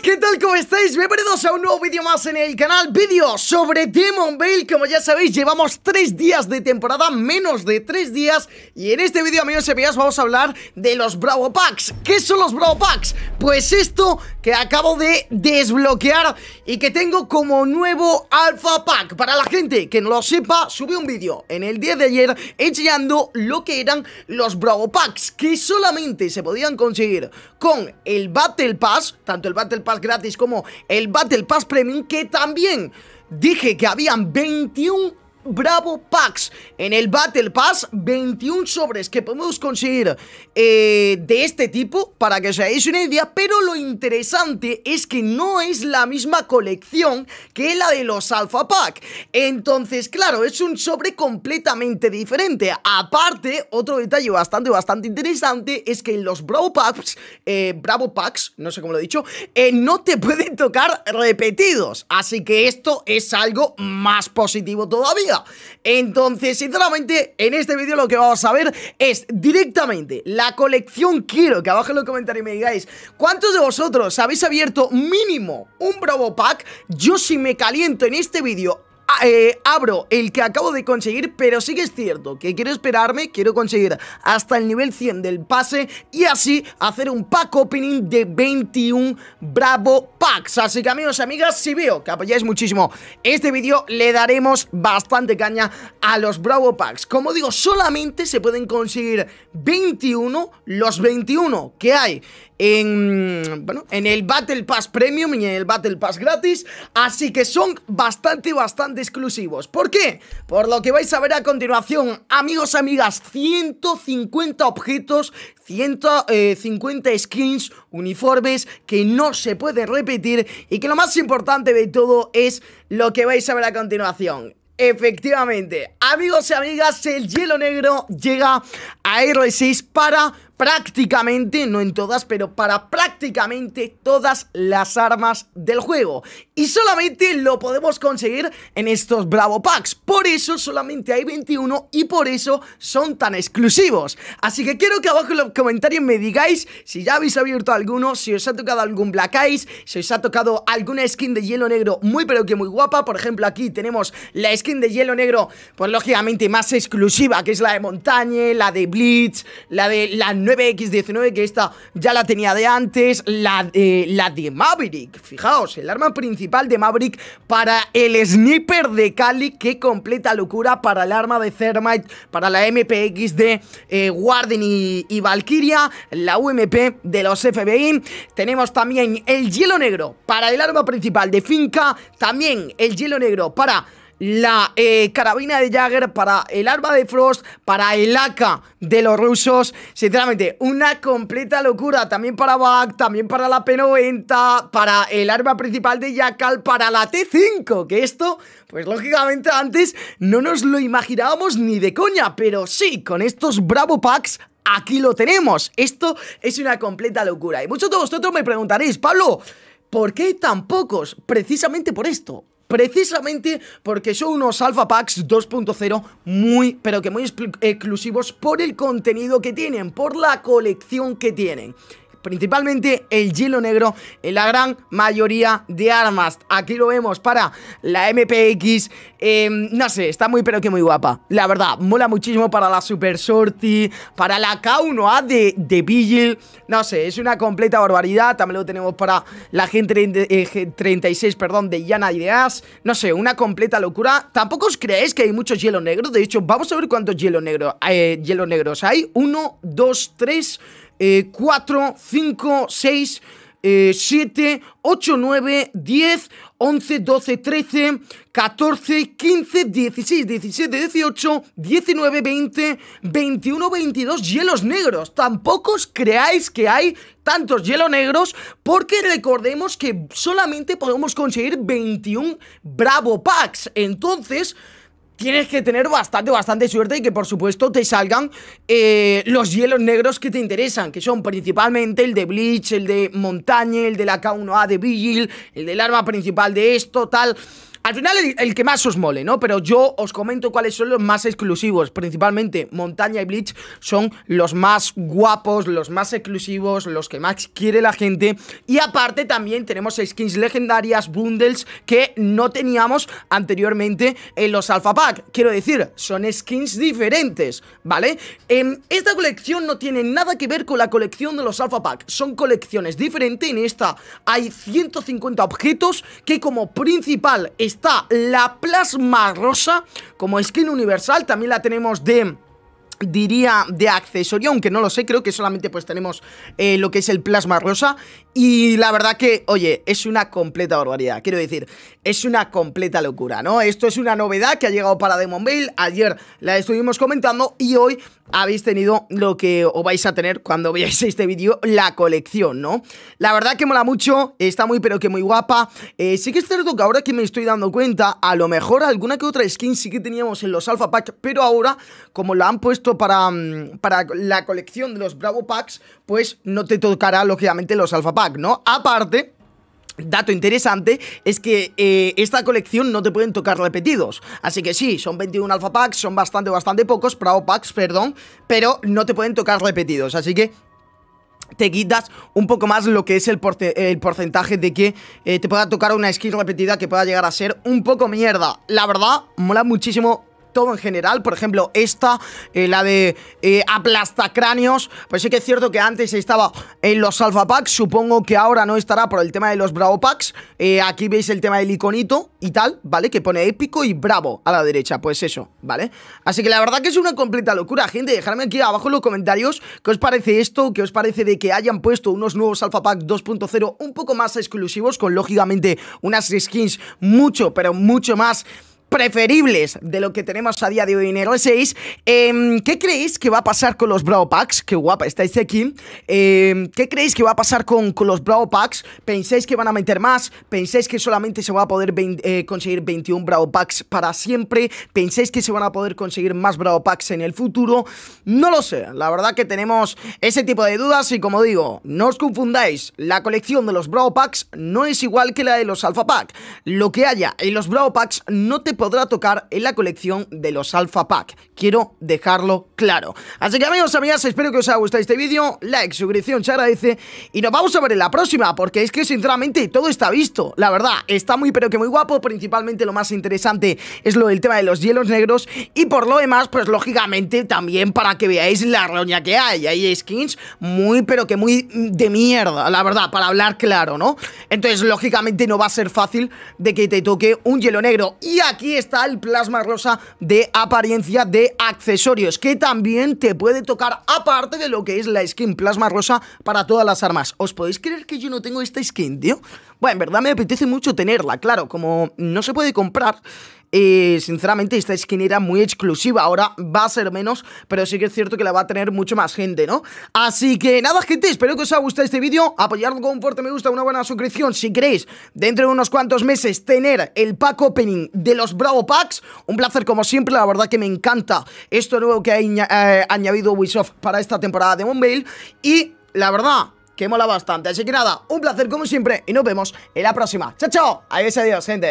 ¿qué tal? ¿Cómo estáis? Bienvenidos a un nuevo vídeo más en el canal Vídeo sobre Demon Bale Como ya sabéis, llevamos 3 días de temporada, menos de 3 días Y en este vídeo, amigos y amigas, vamos a hablar de los Bravo Packs ¿Qué son los Bravo Packs? Pues esto que acabo de desbloquear Y que tengo como nuevo Alpha Pack Para la gente que no lo sepa, subí un vídeo en el día de ayer Enseñando lo que eran los Bravo Packs Que solamente se podían conseguir con el Battle Pass Tanto el Battle Paz gratis como el Battle Pass Premium, que también dije que habían 21 Bravo Packs en el Battle Pass 21 sobres que podemos conseguir eh, de este tipo para que os hagáis una idea pero lo interesante es que no es la misma colección que la de los Alpha Pack entonces claro es un sobre completamente diferente aparte otro detalle bastante bastante interesante es que en los Bravo Packs eh, Bravo Packs no sé cómo lo he dicho eh, no te pueden tocar repetidos así que esto es algo más positivo todavía entonces, sinceramente, en este vídeo lo que vamos a ver es directamente la colección quiero que abajo en los comentarios me digáis ¿Cuántos de vosotros habéis abierto mínimo un Bravo Pack? Yo si me caliento en este vídeo Ah, eh, abro el que acabo de conseguir, pero sí que es cierto que quiero esperarme, quiero conseguir hasta el nivel 100 del pase y así hacer un pack opening de 21 Bravo Packs. Así que amigos y amigas, si veo que apoyáis muchísimo este vídeo, le daremos bastante caña a los Bravo Packs. Como digo, solamente se pueden conseguir 21, los 21 que hay en, bueno, en el Battle Pass Premium y en el Battle Pass gratis. Así que son bastante, bastante exclusivos. ¿Por qué? Por lo que vais a ver a continuación, amigos, amigas, 150 objetos, 150 eh, skins, uniformes que no se puede repetir y que lo más importante de todo es lo que vais a ver a continuación. Efectivamente, amigos y amigas, el hielo negro llega a R6 para prácticamente, no en todas, pero para prácticamente todas las armas del juego. Y solamente lo podemos conseguir en estos Bravo Packs. Por eso solamente hay 21 y por eso son tan exclusivos. Así que quiero que abajo en los comentarios me digáis si ya habéis abierto alguno, si os ha tocado algún Black Eyes, si os ha tocado alguna skin de hielo negro muy pero que muy guapa. Por ejemplo, aquí tenemos la skin de hielo negro, pues lógicamente más exclusiva, que es la de montaña, la de Blitz, la de la 9X19 que esta ya la tenía de antes, la, eh, la de Maverick, fijaos, el arma principal de Maverick para el sniper de Cali, que completa locura para el arma de Thermite, para la MPX de eh, Warden y Valkyria, la UMP de los FBI, tenemos también el hielo negro para el arma principal de Finca, también el hielo negro para la eh, carabina de Jagger, para el arma de Frost, para el AK de los rusos. Sinceramente, una completa locura. También para Bak, también para la P90, para el arma principal de Yakal, para la T5. Que esto, pues lógicamente antes no nos lo imaginábamos ni de coña. Pero sí, con estos Bravo Packs aquí lo tenemos. Esto es una completa locura. Y muchos de vosotros me preguntaréis, Pablo, ¿por qué tan pocos? Precisamente por esto precisamente porque son unos Alpha Packs 2.0 muy, pero que muy exclusivos por el contenido que tienen, por la colección que tienen principalmente el hielo negro en la gran mayoría de armas. Aquí lo vemos para la MPX, em, no sé, está muy pero que muy guapa. La verdad, mola muchísimo para la Super Sorti, para la K1A de, de Vigil, no sé, es una completa barbaridad. También lo tenemos para la Gente 36, eh, perdón, de Yana Ideas, no sé, una completa locura. Tampoco os creéis que hay muchos hielo negro, de hecho, vamos a ver cuántos hielo negro, eh, hielo negros hay. Uno, dos, tres... 4, 5, 6, 7, 8, 9, 10, 11, 12, 13, 14, 15, 16, 17, 18, 19, 20, 21, 22 hielos negros. Tampoco os creáis que hay tantos hielos negros porque recordemos que solamente podemos conseguir 21 Bravo Packs. Entonces tienes que tener bastante, bastante suerte y que por supuesto te salgan eh, los hielos negros que te interesan, que son principalmente el de Bleach, el de Montaña, el de la K1A de Vigil, el del arma principal de esto, tal... Al final el, que más os mole, ¿no? Pero yo os comento cuáles son los más exclusivos. Principalmente Montaña y Bleach son los más guapos, los más exclusivos, los que más quiere la gente. Y aparte también tenemos skins legendarias, bundles, que no teníamos anteriormente en los Alpha Pack. Quiero decir, son skins diferentes, ¿vale? En em, esta colección no tiene nada que ver con la colección de los Alpha Pack. Son colecciones diferentes. En esta hay 150 objetos que como principal está la plasma rosa como skin universal. También la tenemos de diría de accesorio, aunque no lo sé, creo que solamente pues tenemos eh, lo que es el plasma rosa y la verdad que, oye, es una completa barbaridad, quiero decir, es una completa locura, ¿no? Esto es una novedad que ha llegado para Demon Bill. ayer la estuvimos comentando y hoy habéis tenido lo que os vais a tener cuando veáis este vídeo, la colección, ¿no? La verdad que mola mucho, está muy pero que muy guapa. Eh, sí que es cierto que ahora que me estoy dando cuenta, a lo mejor alguna que otra skin sí que teníamos en los Alpha Packs, pero ahora, como la han puesto para, mm, para la colección de los Bravo Packs, pues no te tocará lógicamente los Alpha Packs, ¿no? Aparte... Dato interesante es que eh, esta colección no te pueden tocar repetidos. Así que sí, son 21 alpha packs, son bastante, bastante pocos, pro packs, perdón, pero no te pueden tocar repetidos. Así que te quitas un poco más lo que es el, porcentaje de que eh, te pueda tocar una skin repetida que pueda llegar a ser un poco mierda. La verdad, mola muchísimo todo en general. Por ejemplo, esta, eh, la de eh, aplastacráneos. Pues sí que es cierto que antes estaba en los alpha packs. Supongo que ahora no estará por el tema de los bravo packs. Eh, aquí veis el tema del iconito y tal, ¿vale? Que pone épico y bravo a la derecha. Pues eso, ¿vale? Así que la verdad que es una completa locura, gente. Dejadme aquí abajo en los comentarios qué os parece esto, qué os parece de que hayan puesto unos nuevos alpha pack 2.0 un poco más exclusivos con lógicamente unas skins mucho, pero mucho más preferibles de lo que tenemos a día de hoy en r 6. Em, ¿Qué creéis que va a pasar con los Brawl Packs? Qué guapa estáis aquí. Em, ¿Qué creéis que va a pasar con, los Bravo Packs? ¿Pensáis que van a meter más? ¿Pensáis que solamente se va a poder eh, conseguir 21 Bravo Packs para siempre? ¿Pensáis que se van a poder conseguir más Bravo Packs en el futuro? No lo sé. La verdad que tenemos ese tipo de dudas y como digo, no os confundáis. La colección de los Brawl Packs no es igual que la de los Alpha Pack. Lo que haya en los Brawl Packs no te podrá tocar en la colección de los Alpha Pack. Quiero dejarlo claro. Así que amigos, amigas, espero que os haya gustado este vídeo. Like, suscripción, se agradece. Y nos vamos a ver en la próxima, porque es que sinceramente todo está visto. La verdad, está muy pero que muy guapo. Principalmente lo más interesante es lo del tema de los hielos negros. Y por lo demás, pues lógicamente también para que veáis la roña que hay. Hay skins muy pero que muy de mierda, la verdad, para hablar claro, ¿no? Entonces, lógicamente no va a ser fácil de que te toque un hielo negro. Y aquí aquí está el plasma rosa de apariencia de accesorios, que también te puede tocar aparte de lo que es la skin plasma rosa para todas las armas. ¿Os podéis creer que yo no tengo esta skin, tío? Bueno, en verdad me apetece mucho tenerla, claro, como no se puede comprar. Eh, sinceramente, esta skin era muy exclusiva. Ahora va a ser menos, pero sí que es cierto que la va a tener mucho más gente, ¿no? Así que nada, gente, espero que os haya gustado este vídeo. Apoyarlo con un fuerte me gusta, una buena suscripción. Si queréis, dentro de unos cuantos meses, tener el pack opening de los Bravo Packs. Un placer, como siempre. La verdad que me encanta esto nuevo que ha eh, añadido Ubisoft para esta temporada de Mobile. Y la verdad que mola bastante. Así que nada, un placer como siempre y nos vemos en la próxima. ¡Chao, chao! Adiós, adiós, gente.